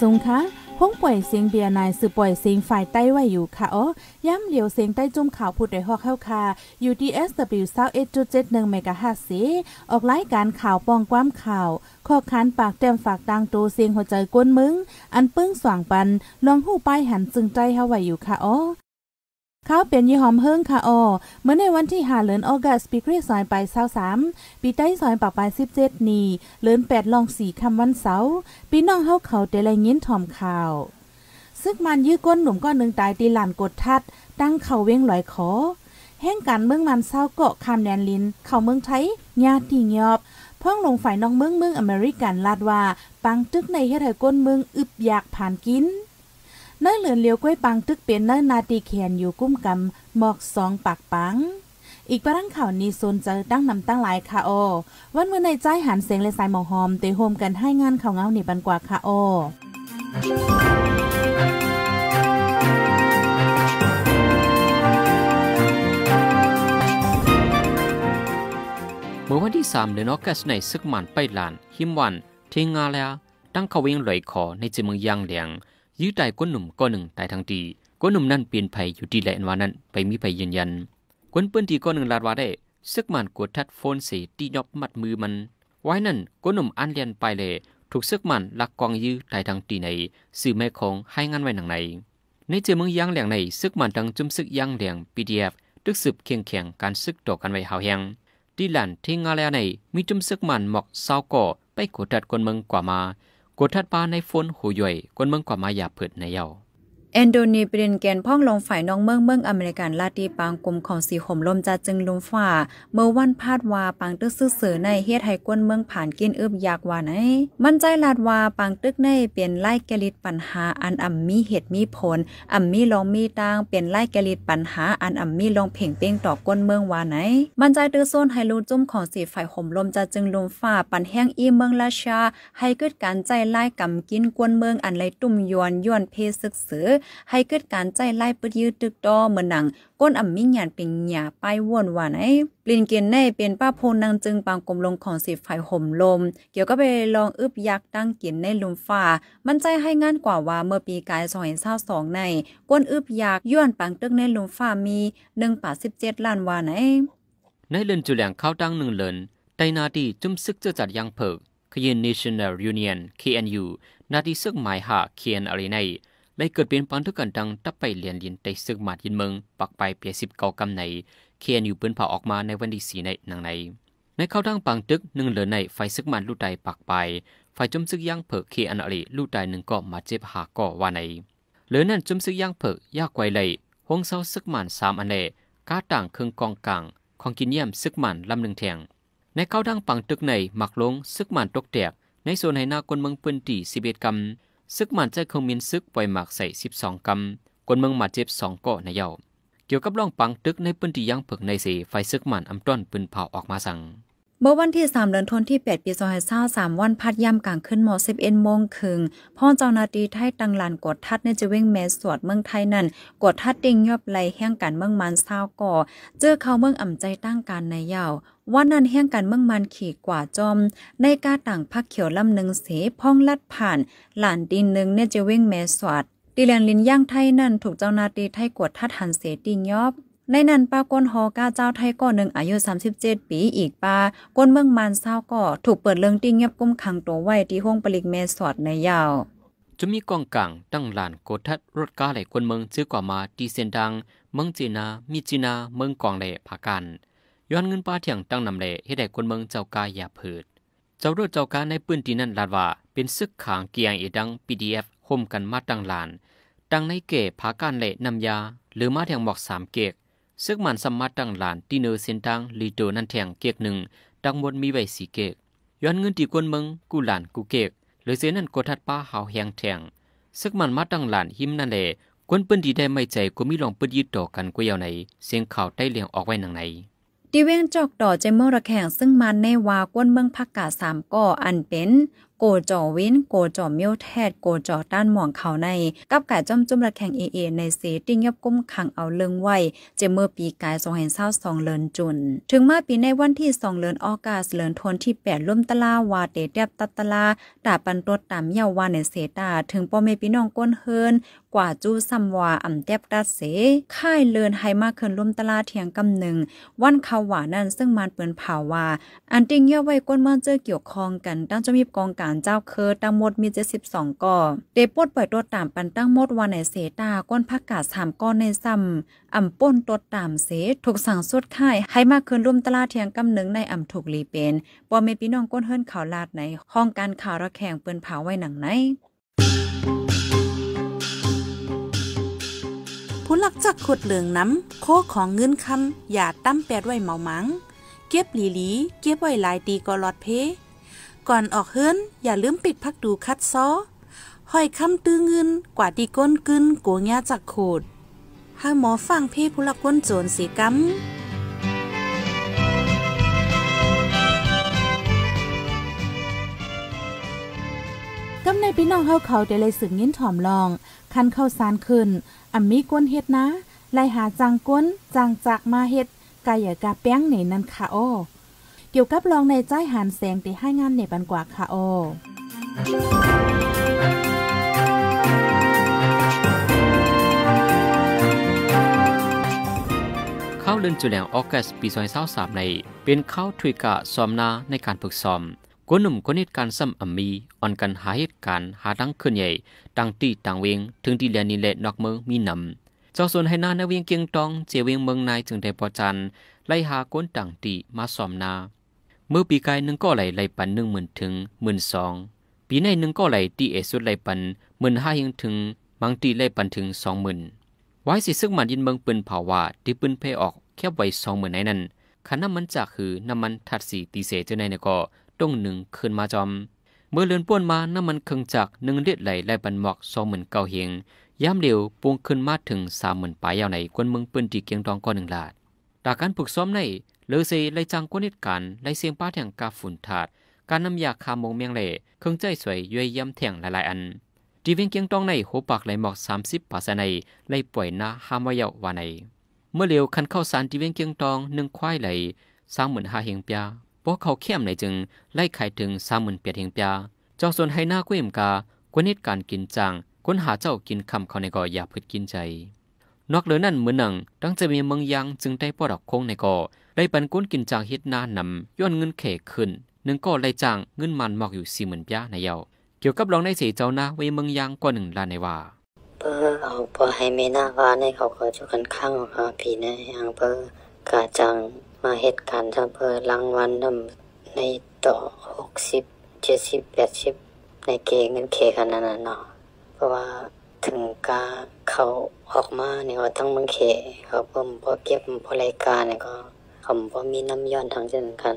สุงคะพ้องป่วยเสียงเบียนายสืบป่วยเสียงฝ่ายใต้ไว้อยู่ค่ะ อ๋อ ย้ำเหลียวเสียงใต้จุ่มข่าวพูดได้ฮอกเข้าค่ะ UDSW 21.71เมกะฮัตซีออกรายการข่าวป้องความข่าว ข้อคานปากแต้มฝากดังตูเสียงหัวใจก้นมึง อันปึ้งสว่างปันลองหู้ป้ายหันจึงใจเฮาไว้อยู่ค่ะ อ๋อเขาเปลี่ยนยี่หอมเฮิงคาออเมื่อในวันที่หาเหลินออกัสปีคริสซอยไปเศร้าสาม ปีใต้ซอยปากปลายสิบเจ็ดนี่เหลินแปดลองสี่คำวันเสาร์ปีน้องเฮาเขาเตลัยยินถ่อมข่าว ซึกมันยื้อก้นหนุ่มก้อนหนึ่งตายตีหลานกดทัด ตั้งเข่าเว้งลอยขอ แห่งการเมืองมันเศร้าเกาะคำแนนลิน เข่าเมืองไทยญาติยอบ พ้องลงฝ่ายน้องเมืองเมืองอเมริกันลาดว่า ปังตึกในเฮ็ดให้ก้นเมืองอึบอยากผ่านกินนั่งเหลือนเลียวกล้วยปังตึกเป็นนั่งนาตีแขนอยู่กุ้มกำหมอกสองปากปัง อีกประดังข่าวนี้โซนจะตั้งนำตั้งหลาย ค่ะโอ วันเมื่อในใจหันเสียงเลสายหมอหอมเตะโฮมกันให้งานข่าวเงาหนีบันกว่า ค่ะโอเมื่อวันที่3เดือนอกัสในซึกมันไปลานหิมวันเทงาแล้วตั้งเขาวเวงลอยคอในจิมืองยางเหลียงยื้อใจก้นหนุ่มก้อนหนึ่งตายทังตีก้นหนุ่มนั่นเปลี่ยนไผอยู่ที่แหลนวานั้นไปมีไผยืนยันก้นเปื้นทีก้อนหนึ่งลาดวาได้ซึกมันกดทัดโฟนเสตียอบมัดมือมันไว้นั่นก้นหนุ่มอันเลียนไปเลยถูกซึกมันลักกองยื้อตายทังตีในสื่อแม่ของให้งานไว้หนังในในเจอเมืองยางแหลงในซึกมันทังจุ่มซึกยางแหลงปีดีเอฟตึกสืบเคียงแข่งการซึกต่อกันไว้หาวแหงที่หลานที่งาแลในมีจุ่มซึกมันหมอกเศร้าก่อไปกดดัดคนเมืองกว่ามากดทัดปาในฝนหูย่อยกวนเมืองกว่ามายาเผิดในเยา้าเอนโดนีเปรียนแกนพ่องลงฝ่ายน้องเมืองเมืองอเมริกันลาตีปางกลุ่มของสีห่มลมจาจึงลุมฝ่าเมื่อวันพาดวาปังตึกซื่อเสือในเฮ็ดไทกวนเมืองผ่านกินอึบยากว่าไหนมั่นใจลาดวาปังตึกในเปลี่ยนไล่แกลิดปัญหาอันอ่ำมีเหตุมีผลอ่ำมีลองมีตังเปลี่ยนไล่แกลิดปัญหาอันอ่ำมีลองเพ่งเป้งต่อก้นเมืองว่าไหนมั่นใจตือโซนไฮลูจุ่มของสีฝ่ายห่มลมจาจึงลุมฝ่าปันแห้งอีเมืองราชาให้เกิดการใจไล่กำกินกวนเมืองอันไรตุ่มยวนยวนเพศึกเสือให้เกิดการใจไล่ปืดยืดตึกดอเหมือนหนัง ก้นอ่ำมิ่งหยานเป็นหยาป้ายว่นวานไอ้ปลินเกียนในเป็นป้าโพนังจึงปางกลมลงของสิบฝ่ห่มลม เกี่ยวก็ไปลองอึบยักตั้งเกินในลุมฝ่ามันใจให้งานกว่าว่าเมื่อปีกายสอยเศร้าสองใน ก้นอึบยักย้อนปังตึกในลุมฝ่ามีหนึ่งป่าสิบเจ็ดล้านวานไอ้ในเลนจุแหลงเข้าตั้งหนึ่งเลนไตนาดีจุ่มซึกเจะจัดยังเพิกขยิน National Union KNU นาดีซึกหมายหาเคียนอะไรในได้เกิดเป็นปันทุกันดังตับไปเรียนลินไตซึกหมาดยินเมือง ปักไปเปียสิบเกากำในเคียนอยู่เปืนเผาออกมาในวันที่สี่ในหนังในในเข้าทังปังตึกหนึ่งเหลือในไฟซึกหมาดลู่ไตปักไปไฟจมซึกย่างเผิกเคียนอริลู่ไตหนึ่งก็มาเจ็บหาก็ว่าในเหลือนั่นจมซึกย่างเผิกยากไวเลยห้องเศร้าซึกหมันสามอันเะกาต่างเครื่องกองกลางของกินเยี่ยมซึกหมันลำหนึ่งแทงในเข้าทังปังตึกในหมักลงซึกหมันตกแตก ในส่วนไหนาคนเมืองปืนตีสิบเอ็ดกำซึกมันจะคงมินซึกปล่อยหมากใส่สสิบองกำกวนเมืองมาเจ็บสงเกาะในเยาเกี่ยวกับล่องปังตึก ในพื้นที่ยังเผิกในเสไฟซึกมันอำต้นปืนเผาออกมาสั่งเมื่อวันที่ 3เดือนธันวาคมปี่ 8ปี2ส2 3วันพัดย่ำกลางขึ้นหมอ11โมงครึ่งพ่อเจ้านาตีไทยตังลานกดทัดในจะเว้งแมสสวดเมืองไทยนั่นกดทัดติงยอบไหลแห่งกันเมืองมันเศร้าก่อ เจอเขาเมืองอ่ำใจตั้งการในเยาววันนั้นแห่งกันเมืองมันขี่กว่าจอม ในกาต่างพักเขียวลำหนึ่งเสพ่องลัดผ่านหลานดินหนึ่งเนจะเว้งแมสสวดดิแลนลินย่างไทยนั่นถูกเจ้านาตีไทยกดทัดหันเสติงยอบในนั้นป้าก้นฮอก้าเจ้าไทยก่อหนึ่งอายุ 37 ปีอีกป้าก้นเมืองมันเศร้าก่อถูกเปิดเรื่องติ้งเงียบกุ้มขังตัวไว้ที่ห้องปลิกเมสอดในยาว จะมีกองกลางตั้งหลานโกทัดรถก้าไหลคนเมืองซื้อกว่ามาตีเสียนดังเมืองจีนามีจีนาเมืองกองเหล่ผากันย้อนเงินป้าเถียงตั้งนำเหล่ให้ได้คนเมืองเจ้ากาอย่าเพิดเจ้ารถเจ้าการในปืนที่นั่นลาดว่า เป็นซึกขางเกียงอีดังพีดีเอฟห่มกันมาตั้งหลานตั้งในเก๋ผากันเหล่นำยา หรือมาเถียงหมอกสามเกกซึกมันสมมาตั้งหลานตีเนอเส้นตังลีโดนันแทงเกกหนึ่งดังบนมีใบสีเกกย้อนเงินตีกวนเมืองกูหลานกูเกกหรือเสนั่นกดทัดป้าหาวแหงแทงซึกมันมาตั้งหลานหิมนั่นแหละควนปืนดีได้ไม่ใจก็มีลองเปืนยึดต่อกันกูยาวไหน เสียงข่าวใต้เลียงออกไว้หนังไหนดีเวงจอกต่อใจมอระแข่งซึ่งมันแน่วากวนเมืองพักกาสามก่ออันเป็นโกจ่อวิน โกจ่อมิยวแทด โกจ่อต้านหมองเขาใน กับกายจอมจุ่มระแข่งเอเอในเสติงยับกุ้มขังเอาเลิงไว้ เจเมื่อปีกายสองเห็นเศร้าสองเลินจุน ถึงมาปีในวันที่สองเลินออกาสเลินทนที่แปดล่มตะลาวาเตเดียบตัตะลาตาปันตรวตามเยาวาในเสตา ถึงป้อเมปีน้องก้นเฮินกว่าจู้ซัมวาอ่ำเตียบตัดเส ค่ายเลินไฮมากเคินล่มตะลาเทียงกำหนึ่ง วันเขาหวานั่นซึ่งมันเปืนเผาว่า อันติงเย่าไว้ก้นเมื่อเจอเกี่ยวคองกันตั้งจมีกองกาารเจ้าเคิร์ตั้งหมดมีเจ็ดสิบสองก่อเดปดปล่อยตัวตามปันตั้งหมดวันในเสตาก้นพักกาดสามก้อนในซ้ำอ่ำป้นตัวตามเสถูกสั่งสุดค่าย ให้มากขึ้นร่วมตลาดเทียงกำหนึ่งในอ่ำถูกลีเป็นปอเมปีน้องก้นเฮิรนข่าวลาดในห้องการข่าวระแข่งเปืนเผาไว้หนังไหนผู้หลักจักขุดเหลืองน้ำโคของเงินคำอย่าตั้มแปดไว้เมามัง เก็บหลีหลีเก็บไว้หลายตีก็ลอดเพก่อนออกเฮิอนอย่าลืมปิดพักดูคัดซ้อห้อยคำตื้อเงินกว่าดีก้นกึนกัวงาจากโขดห้าหมอฟังพี่พุละก้นโจรสีกัมกำในพี่น้องเฮาเขาได้เลยสึงยินถ่อมลอง คันเข้าสารขึ้นอ่ำมีก้นเฮ็ดนะไลหาจังก้น จังจากมาเฮ็ดกายกาแป้งไหนนั่นค่ะโอ้กี่ยวกับรองในใจหานแสงตีให้งานในปันกว่าค่ะโอข้าวเลื่อนจุแหลงออกัสปีซอยเศร้าสามใน เป็นข้าวถุยกะซ้อมนาในการฝึกซ้อมกนหนุ่มคนนิดการซ้ำอมี อ่อนกันหาเหตุการณ์หาดังขึ้นใหญ่ตังตีต่างเวงถึงที่แลนิเลนอกเมืองมีนำเจ้าส่วนให้นาในเวียงเกียงตอง เจเวียงเมืองนายจึงได้พอจันไล่หาก้นต่างตีมาซ้อมนาเมื่อปีกายหนึ่งก็ไหลไหลปันหนึ่งหมื่นถึงหมื่นสอง ปีในหนึ่งก็ไหลตีเอ สุดไหลปันหมื่นห้ายังถึงบางตีไหลปันถึงสองหมื่นไว้สิซึ่งมันยินเมืองปืนเผาว่าที่ปืนเพออกแคบไว้สองหมื่นในนั้นขันน้ำมันจากคือน้ำมันถัดสีตีเสเจ้าในนก็ต้องหนึ่งคืนมาจอม เมื่อเลื่อนป้วนมาน้ำมันเคืองจากหนึ่งเลือดไหลไหลปันหมอกสองหมื่นเก้าเฮงย้ำเดียวปวงขึ้นมาถึงสามหมื่นปลายยาวในกวนเมืองปืนตีเกียงทองก้อนหนึ่งลาดจากการฝึกซ้อมในหลือสีเลยจังกวนิดกันไรเสียงป้าแถงกาฝุ่นถาด การนำยาคามงเมียงเล่เครื่องใจสวยย่อยย่ำแถงหลายๆ อันดีเวงเกียงตองในหัวปากไหลหมอกสามสิบปาสในไรป่วยนาห้ามวยาววาใน เมื่อเร็วคันเข้าสารดีเวงเกียงตองหนึ่งควายไหลสามหมื่นห้าเฮงปียพวกเขาเข้มไหนจึงไล่ข่ถึงสามหมื่นเปียเฮงปียจอส่วนให้หน้ากุ้มกาควนิดการกินจังค้นหาเจ้ากินคำเขาในก่ออย่าพืดกินใจ นอกเหลือนั่นเหมือนหนังตั้งจะมีเมืองยังจึงได้ปอดอกโค้งในก่อได้ปันก้นกินจางเฮ็ดหน้านำย้อนเงินเขกขึ้น หนึ่งก็ไล่จางเงินมันหมอกอยู่สี่หมื่นป้ในเยาเกี่ยวกับรองในเสียเจ้านาไว้เมืองยางกว่าหนึ่งล้านในว่าเปอร์ของปอให้เมน่าว่าในเขาก็จุกันข้างของเขาผีในอังเปอร์กาจังมาเหตุการณ์ทำเปอร์รางวัลนำในต่อหกสิบเจ็ดสิบแปดสิบในเกงเงินเขกันนั้นเนาะเพราะว่าถึงกาเขาออกมาเนี่ยว่าทั้งมึงเขเขาเพิ่มพอเก็บพอรายการเนี่ยก็คำว่ามีน้ำย้อนทางเจนกัน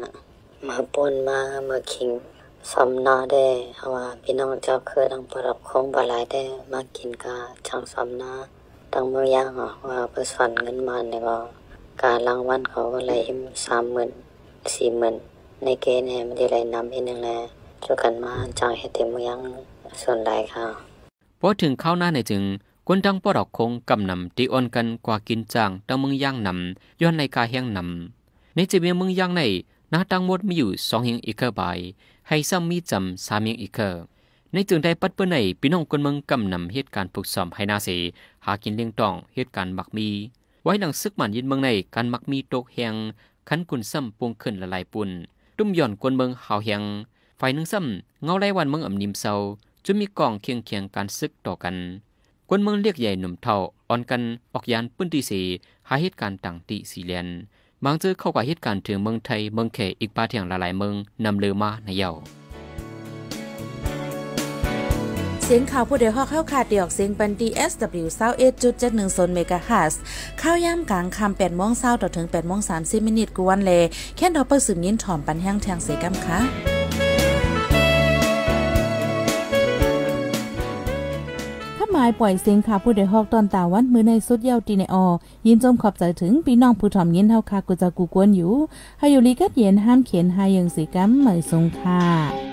มาปนมามาคิงสำนาได้เพราะว่าพี่น้องเจ้าเคย้องประดับของบาลายได้มากินกาช่างสำนาตั้งเมืองย่างว่าประสานเงินมาในว่าการรางวัลเขาก็เลยสามหมื่นสี่หมื่นในเกณฑ์เนี่ยมันจะเลยนำเอหนึ่งแลลวช่วยกันมาจ่ายให้เต็มเมืองส่วนใดค่ะพอถึงเข้าหน้าในจึงคนทังปอดอกคงกำนำตีอ่อนกันกว่ากินจ้างดังเมืองย่างนำย้อนในกาแห้งนำในจเมีมึงยังในนาตังหมดมีอยู่สองหิงอีกเใบให้ซ้ำมีจำสามหิงอีกเในจึงได้ปัดเปื้อในพี่น้องคนเมืองกำนำเหตุการณ์ฝึกสอมให้นาเสหากินเลี้ยงต้องเหตุการณ์มักมี ไว้หลังซึกหมันยินเมืองในการมักมีตกแหงขันกุนซ้ำปวงขึ้นละลายปุ่นตุ้มย่อนคนเมืองฮาแหงฝ่ายหนึ่งซ้ำเงาไล่วันเมืองอ่ำนิมเศร้าจะมีกองเคียงเคียงการซึกต่อกันคนเมืองเรียกใหญ่หนุ่มเท่าอ่อนกัน ออกยานปื้นที่สีหาเหตุการณ์ต่างติสีเลนบางซื้อเข้ากว่าเหตุการณ์ถึงเมืองไทยเมืองเขอีกปาเทียงหลายๆเมืองนำลือมาในเยาเสียงข่าวผู้เดียวฮอกเข้าขาดเดียวเสียงปันดี SW เ1 7 1าเอจุดเจ็ดหนึ่งโซนเมกะฮัสข้าวย่ำกลางคำแปดโมงเศ้าต่อถึงแปดโมงสามสิบมนิทกวนเลแค่ดอกเปอร์สืบยินถ่อมปันแห้งแทงเสกัมค่ะายปล่อยเสียงค่ะผู้ใดฮอกตอนตาวันมือในสุดเยาวตีในออยินจมขอบใจถึงพี่น้องผู้ถ่อมยินเท่าค่ะกูจะกูกวนอยู่ ให้อยู่ลีกัดเย็นห้ามเขียนหายังสีกัมเหมยสงค่ะ